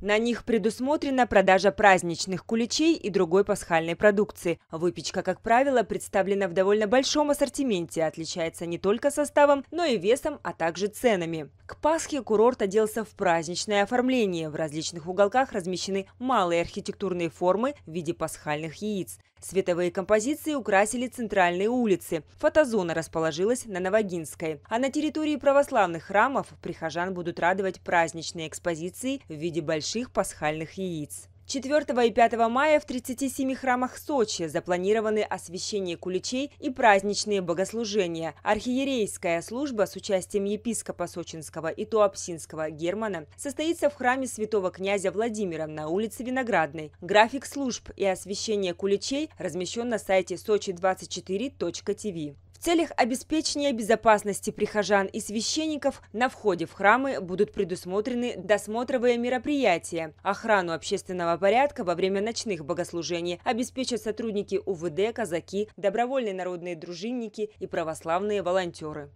На них предусмотрена продажа праздничных куличей и другой пасхальной продукции. Выпечка, как правило, представлена в довольно большом ассортименте, отличается не только составом, но и весом, а также ценами. К Пасхе курорт оделся в праздничное оформление. В различных уголках размещены малые архитектурные формы в виде пасхальных яиц. Световые композиции украсили центральные улицы. Фотозона расположилась на Новогинской. А на территории православных храмов прихожан будут радовать праздничные экспозиции в виде больших больших пасхальных яиц. 4 и 5 мая в 37 храмах Сочи запланированы освящение куличей и праздничные богослужения. Архиерейская служба с участием епископа Сочинского и Туапсинского Германа состоится в храме святого князя Владимира на улице Виноградной. График служб и освящение куличей размещен на сайте сочи 24tv целях обеспечения безопасности прихожан и священников на входе в храмы будут предусмотрены досмотровые мероприятия. Охрану общественного порядка во время ночных богослужений обеспечат сотрудники УВД, казаки, добровольные народные дружинники и православные волонтеры.